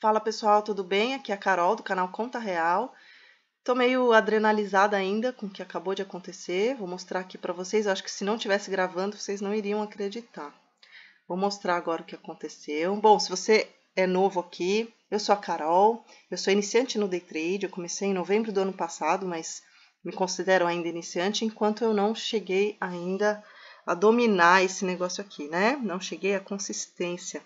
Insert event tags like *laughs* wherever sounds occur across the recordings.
Fala pessoal, tudo bem? Aqui é a Carol do canal Conta Real. Tô meio adrenalizada ainda com o que acabou de acontecer. Vou mostrar aqui para vocês. Eu acho que se não tivesse gravando, vocês não iriam acreditar. Vou mostrar agora o que aconteceu. Bom, se você é novo aqui, eu sou a Carol. Eu sou iniciante no day trade. Eu comecei em novembro do ano passado, mas me considero ainda iniciante enquanto eu não cheguei ainda a dominar esse negócio aqui, né? Não cheguei à consistência.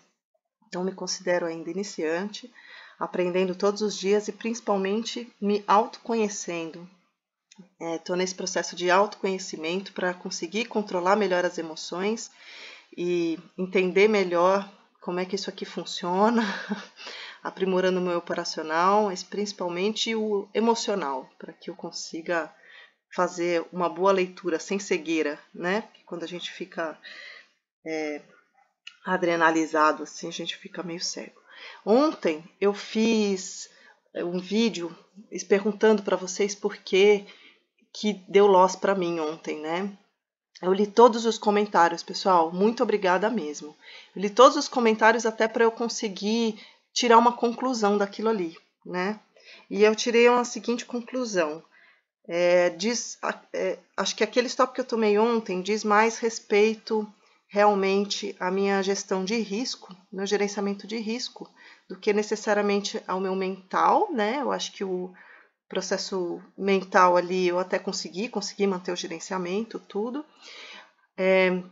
Não me considero ainda iniciante, aprendendo todos os dias e principalmente me autoconhecendo. Estou é, nesse processo de autoconhecimento para conseguir controlar melhor as emoções e entender melhor como é que isso aqui funciona, *laughs* aprimorando o meu operacional, mas principalmente o emocional, para que eu consiga fazer uma boa leitura sem cegueira, né? Porque quando a gente fica é, adrenalizado, assim, a gente fica meio cego. Ontem eu fiz eh, um vídeo perguntando para vocês por que que deu loss para mim ontem, né? Eu li todos os comentários, pessoal. Muito obrigada mesmo. Eu li todos os comentários até para eu conseguir tirar uma conclusão daquilo ali, né? E eu tirei uma seguinte conclusão. É, diz, é, acho que aquele stop que eu tomei ontem diz mais respeito realmente a minha gestão de risco, meu gerenciamento de risco, do que necessariamente ao meu mental, né? Eu acho que o processo mental ali eu até consegui, consegui manter o gerenciamento, tudo. É,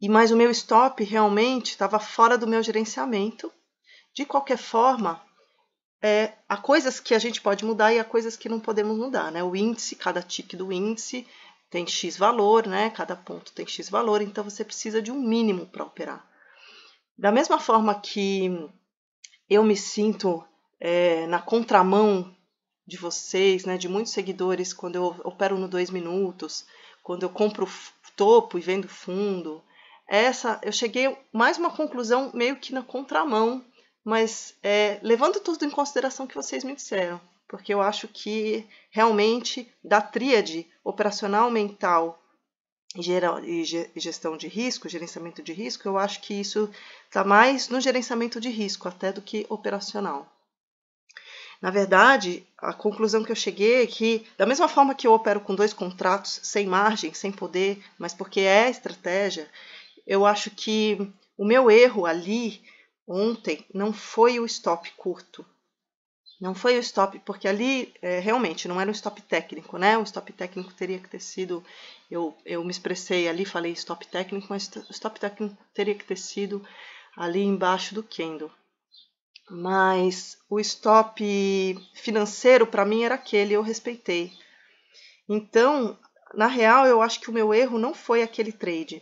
e mais o meu stop realmente estava fora do meu gerenciamento. De qualquer forma, é, há coisas que a gente pode mudar e há coisas que não podemos mudar, né? O índice, cada tique do índice tem X valor, né? Cada ponto tem X valor, então você precisa de um mínimo para operar. Da mesma forma que eu me sinto é, na contramão de vocês, né, de muitos seguidores, quando eu opero no dois minutos, quando eu compro topo e vendo fundo, essa eu cheguei mais uma conclusão meio que na contramão, mas é, levando tudo em consideração que vocês me disseram porque eu acho que realmente da tríade operacional, mental e gestão de risco, gerenciamento de risco, eu acho que isso está mais no gerenciamento de risco até do que operacional. Na verdade, a conclusão que eu cheguei é que, da mesma forma que eu opero com dois contratos sem margem, sem poder, mas porque é estratégia, eu acho que o meu erro ali ontem não foi o stop curto, não foi o stop, porque ali é, realmente não era um stop técnico, né? O stop técnico teria que ter sido. Eu, eu me expressei ali, falei stop técnico, mas o stop técnico teria que ter sido ali embaixo do kendo Mas o stop financeiro para mim era aquele, eu respeitei. Então, na real, eu acho que o meu erro não foi aquele trade.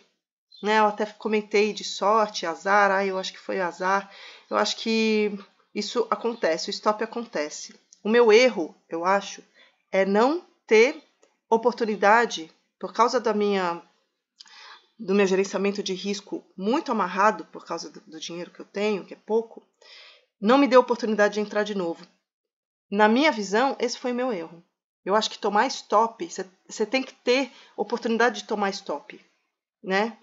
Né? Eu até comentei de sorte, azar, ah, eu acho que foi azar. Eu acho que isso acontece, o stop acontece. O meu erro, eu acho, é não ter oportunidade, por causa da minha do meu gerenciamento de risco muito amarrado por causa do, do dinheiro que eu tenho, que é pouco, não me deu oportunidade de entrar de novo. Na minha visão, esse foi o meu erro. Eu acho que tomar stop, você tem que ter oportunidade de tomar stop, né?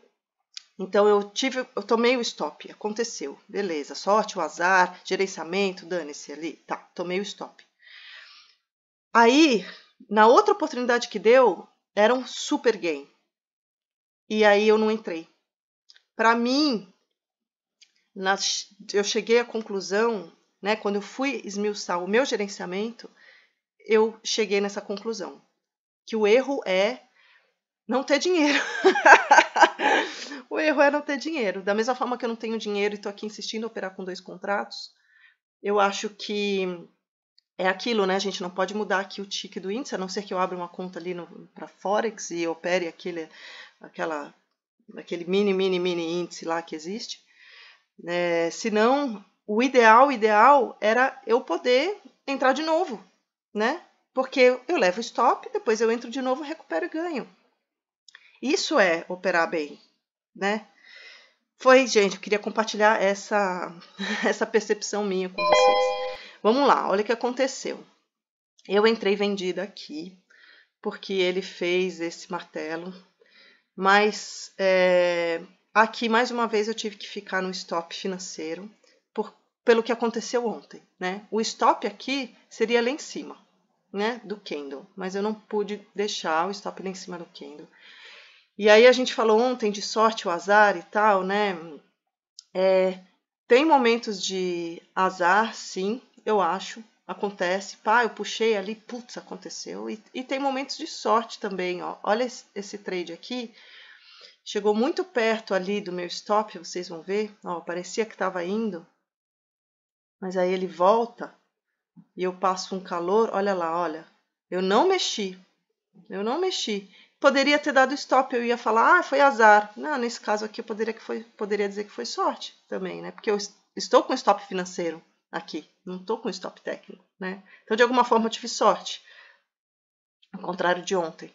Então eu tive, eu tomei o stop, aconteceu, beleza, sorte, o azar, gerenciamento, dane-se ali, tá, tomei o stop. Aí, na outra oportunidade que deu, era um super game. E aí eu não entrei. Para mim, eu cheguei à conclusão, né, quando eu fui esmiuçar o meu gerenciamento, eu cheguei nessa conclusão, que o erro é não ter dinheiro. *laughs* *laughs* o erro é não ter dinheiro. Da mesma forma que eu não tenho dinheiro e estou aqui insistindo em operar com dois contratos, eu acho que é aquilo, né? A gente não pode mudar aqui o tique do índice, a não ser que eu abra uma conta ali para Forex e opere aquele, aquela, aquele mini, mini, mini índice lá que existe. É, Se não, o ideal, ideal era eu poder entrar de novo, né? Porque eu levo stop, depois eu entro de novo, recupero e ganho. Isso é operar bem né? Foi, gente, eu queria compartilhar essa, *laughs* essa percepção minha com vocês. Vamos lá, olha o que aconteceu. Eu entrei vendida aqui, porque ele fez esse martelo, mas é, aqui, mais uma vez, eu tive que ficar no stop financeiro, por, pelo que aconteceu ontem, né? O stop aqui seria lá em cima, né, do candle, mas eu não pude deixar o stop lá em cima do candle. E aí a gente falou ontem de sorte, o azar e tal, né? É, tem momentos de azar, sim, eu acho. Acontece, pá, eu puxei ali, putz, aconteceu. E, e tem momentos de sorte também, ó. Olha esse, esse, trade aqui. Chegou muito perto ali do meu stop, vocês vão ver. Ó, parecia que estava indo, mas aí ele volta e eu passo um calor. Olha lá, olha. Eu não mexi, eu não mexi. Poderia ter dado stop, eu ia falar, ah, foi azar. Não, nesse caso aqui eu poderia, que foi, poderia dizer que foi sorte também, né? Porque eu estou com stop financeiro aqui, não estou com stop técnico, né? Então, de alguma forma, eu tive sorte, ao contrário de ontem.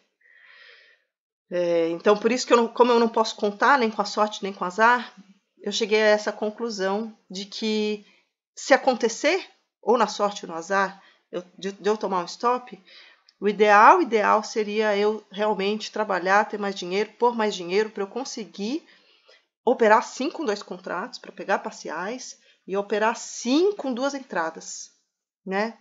É, então, por isso que, eu não, como eu não posso contar nem com a sorte nem com azar, eu cheguei a essa conclusão de que se acontecer, ou na sorte ou no azar, eu, de, de eu tomar um stop, o ideal, ideal seria eu realmente trabalhar, ter mais dinheiro, pôr mais dinheiro para eu conseguir operar sim com dois contratos, para pegar parciais e operar sim com duas entradas, né?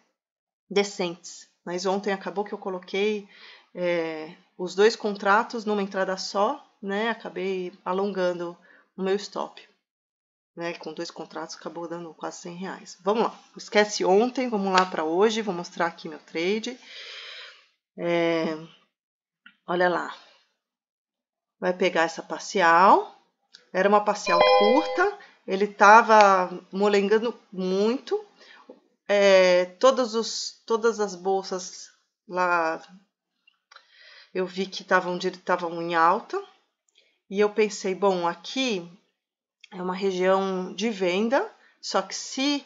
Decentes. Mas ontem acabou que eu coloquei é, os dois contratos numa entrada só, né? Acabei alongando o meu stop. Né, com dois contratos acabou dando quase 100 reais. Vamos lá, esquece ontem, vamos lá para hoje, vou mostrar aqui meu trade. É, olha lá. Vai pegar essa parcial. Era uma parcial curta. Ele estava molengando muito. É, todos os, todas as bolsas lá eu vi que estavam estavam em alta e eu pensei bom aqui é uma região de venda só que se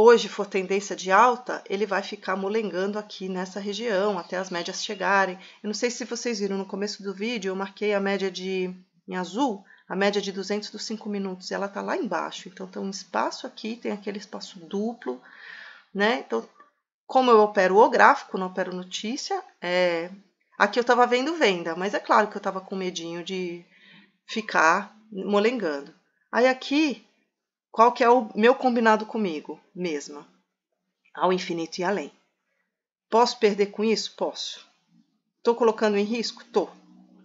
hoje for tendência de alta, ele vai ficar molengando aqui nessa região até as médias chegarem. Eu não sei se vocês viram no começo do vídeo, eu marquei a média de em azul, a média de 200 dos 5 minutos, e ela tá lá embaixo. Então tem um espaço aqui, tem aquele espaço duplo, né? Então, como eu opero o gráfico, não opero notícia, é... aqui eu estava vendo venda, mas é claro que eu estava com medinho de ficar molengando. Aí aqui qual que é o meu combinado comigo mesma? Ao infinito e além. Posso perder com isso? Posso. Estou colocando em risco? Tô.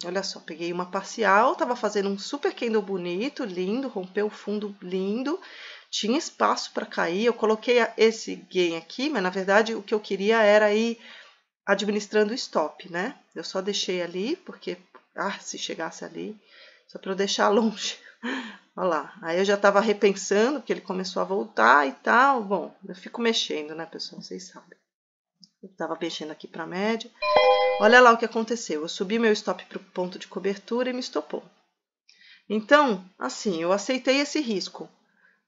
Olha só, peguei uma parcial, estava fazendo um super candle bonito, lindo, rompeu o fundo lindo, tinha espaço para cair. Eu coloquei esse gain aqui, mas na verdade o que eu queria era ir administrando o stop, né? Eu só deixei ali, porque ah, se chegasse ali, só para eu deixar *laughs* longe. Olha lá. Aí eu já tava repensando, porque ele começou a voltar e tal. Bom, eu fico mexendo, né, pessoal? Vocês sabem. Eu tava mexendo aqui para média. Olha lá o que aconteceu. Eu subi meu stop para o ponto de cobertura e me estopou. Então, assim, eu aceitei esse risco.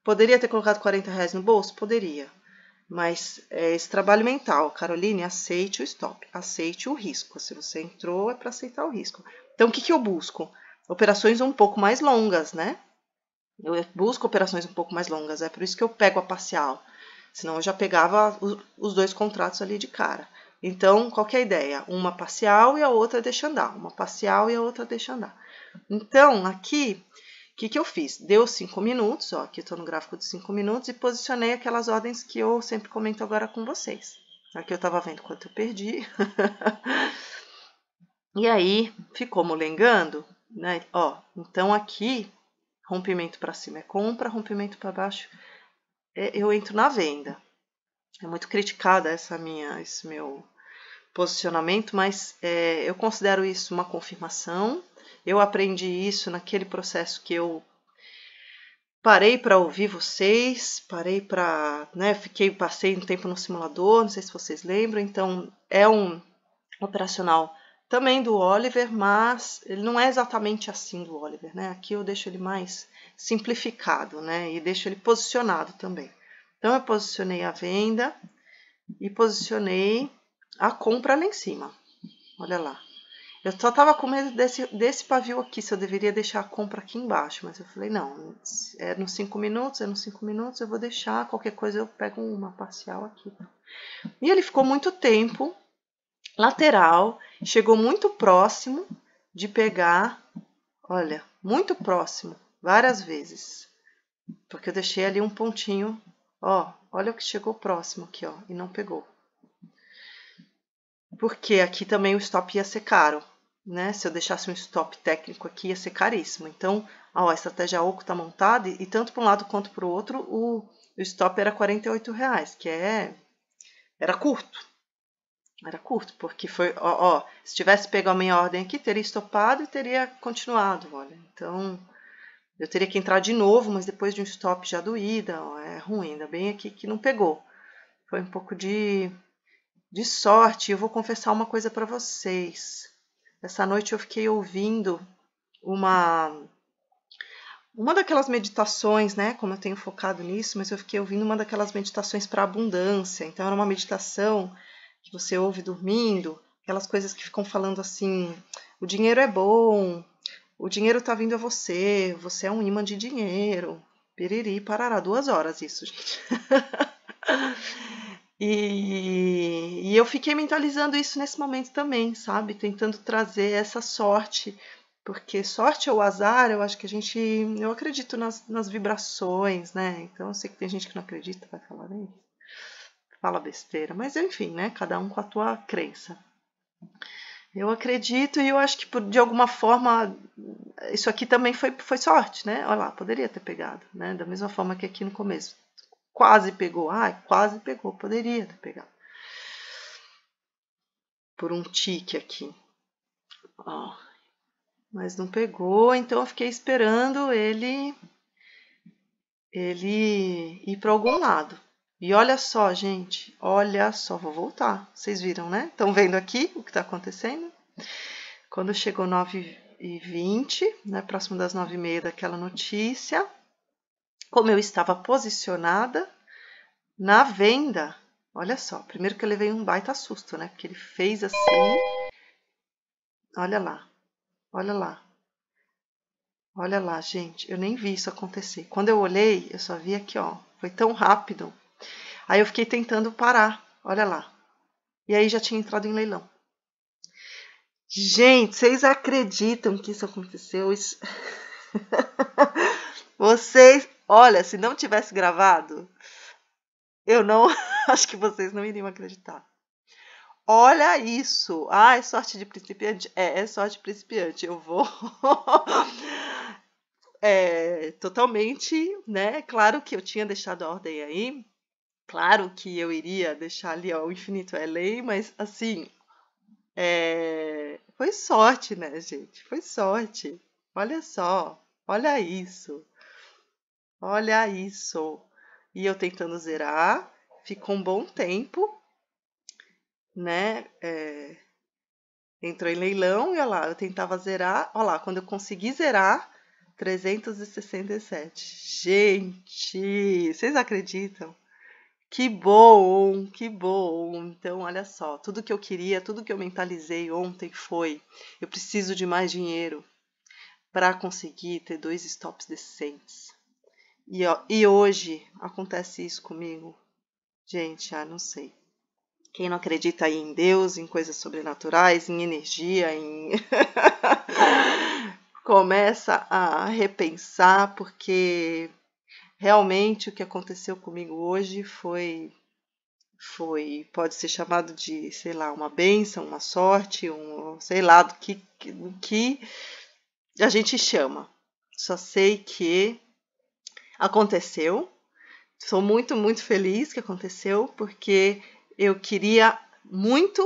Poderia ter colocado 40 reais no bolso? Poderia. Mas é esse trabalho mental, Caroline, aceite o stop, aceite o risco. Se você entrou, é para aceitar o risco. Então, o que, que eu busco? operações um pouco mais longas, né? Eu busco operações um pouco mais longas, é por isso que eu pego a parcial. Senão eu já pegava os dois contratos ali de cara. Então, qual é a ideia? Uma parcial e a outra deixa andar. Uma parcial e a outra deixa andar. Então, aqui, o que, que eu fiz? Deu 5 minutos, ó, aqui eu estou no gráfico de 5 minutos, e posicionei aquelas ordens que eu sempre comento agora com vocês. Aqui eu estava vendo quanto eu perdi. *laughs* e aí, ficou molengando? Né? Ó, então aqui, rompimento para cima é compra, rompimento para baixo é, eu entro na venda. É muito criticada essa minha, esse meu posicionamento, mas é, eu considero isso uma confirmação. Eu aprendi isso naquele processo que eu parei para ouvir vocês, parei para, né, fiquei passei um tempo no simulador, não sei se vocês lembram. Então é um operacional também do Oliver, mas ele não é exatamente assim do Oliver, né? Aqui eu deixo ele mais simplificado, né? E deixo ele posicionado também. Então, eu posicionei a venda e posicionei a compra lá em cima. Olha lá. Eu só tava com medo desse, desse pavio aqui, se eu deveria deixar a compra aqui embaixo, mas eu falei, não, é nos cinco minutos, é nos cinco minutos, eu vou deixar, qualquer coisa eu pego uma parcial aqui. E ele ficou muito tempo lateral, chegou muito próximo de pegar, olha, muito próximo, várias vezes. Porque eu deixei ali um pontinho, ó, olha o que chegou próximo aqui, ó, e não pegou. Porque aqui também o stop ia ser caro, né? Se eu deixasse um stop técnico aqui, ia ser caríssimo. Então, ó, a estratégia oco tá montada e, e tanto para um lado quanto para o outro, o, stop era R$48,00, que é... era curto. Era curto, porque foi, ó, ó, se tivesse pegado a minha ordem aqui, teria estopado e teria continuado, olha. Então, eu teria que entrar de novo, mas depois de um stop já doída, ó, é ruim, ainda bem aqui que não pegou. Foi um pouco de, de sorte. Eu vou confessar uma coisa para vocês. Essa noite eu fiquei ouvindo uma uma daquelas meditações, né? Como eu tenho focado nisso, mas eu fiquei ouvindo uma daquelas meditações para abundância. Então era uma meditação que você ouve dormindo, aquelas coisas que ficam falando assim: o dinheiro é bom, o dinheiro tá vindo a você, você é um imã de dinheiro. Piriri, parará, duas horas isso, gente. *laughs* e, e eu fiquei mentalizando isso nesse momento também, sabe? Tentando trazer essa sorte porque sorte ou azar, eu acho que a gente. Eu acredito nas, nas vibrações, né? Então eu sei que tem gente que não acredita, vai falar isso. Né? fala besteira, mas enfim, né? Cada um com a tua crença. Eu acredito e eu acho que de alguma forma isso aqui também foi, foi sorte, né? Olha lá, poderia ter pegado, né? Da mesma forma que aqui no começo. Quase pegou, ai, quase pegou, poderia ter pegado. Por um tique aqui. Ó, mas não pegou, então eu fiquei esperando ele ele ir para algum lado. E olha só, gente, olha só, vou voltar. Vocês viram, né? Estão vendo aqui o que está acontecendo? Quando chegou 9 e 20, né, próximo das 9 e meia daquela notícia, como eu estava posicionada na venda, olha só, primeiro que eu levei um baita susto, né? Porque ele fez assim, olha lá, olha lá, olha lá, gente, eu nem vi isso acontecer. Quando eu olhei, eu só vi aqui, ó, foi tão rápido Aí eu fiquei tentando parar, olha lá. E aí já tinha entrado em leilão. Gente, vocês acreditam que isso aconteceu? Isso... *laughs* vocês, olha, se não tivesse gravado, eu não *laughs* acho que vocês não iriam acreditar. Olha isso. Ah, é sorte de principiante? É, é sorte de principiante. Eu vou *laughs* é, totalmente, né? Claro que eu tinha deixado a ordem aí, Claro que eu iria deixar ali, ó, o infinito é lei, mas assim, é... foi sorte, né, gente? Foi sorte. Olha só, olha isso. Olha isso. E eu tentando zerar, ficou um bom tempo, né? É... Entrou em leilão e olha lá, eu tentava zerar. Olha lá, quando eu consegui zerar, 367. Gente, vocês acreditam? Que bom, que bom. Então, olha só, tudo que eu queria, tudo que eu mentalizei ontem foi: eu preciso de mais dinheiro para conseguir ter dois stops decentes. E, ó, e hoje acontece isso comigo. Gente, ah, não sei. Quem não acredita aí em Deus, em coisas sobrenaturais, em energia, em *laughs* começa a repensar porque realmente o que aconteceu comigo hoje foi foi pode ser chamado de sei lá uma benção uma sorte um sei lá do que do que a gente chama só sei que aconteceu sou muito muito feliz que aconteceu porque eu queria muito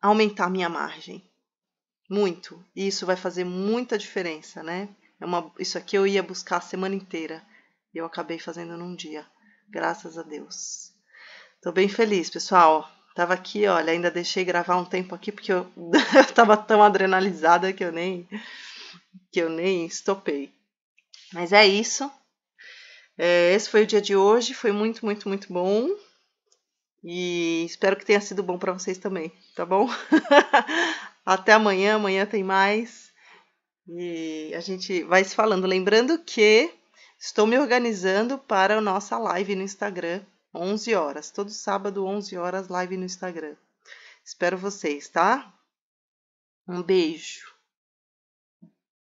aumentar minha margem muito e isso vai fazer muita diferença né é uma, isso aqui eu ia buscar a semana inteira eu acabei fazendo num dia, graças a Deus. Tô bem feliz, pessoal. Tava aqui, olha, ainda deixei gravar um tempo aqui porque eu *laughs* tava tão adrenalizada que eu nem que eu nem estopei. Mas é isso. É, esse foi o dia de hoje, foi muito, muito, muito bom. E espero que tenha sido bom para vocês também, tá bom? *laughs* Até amanhã, amanhã tem mais. E a gente vai se falando. Lembrando que Estou me organizando para a nossa live no Instagram, 11 horas. Todo sábado, 11 horas, live no Instagram. Espero vocês, tá? Um beijo.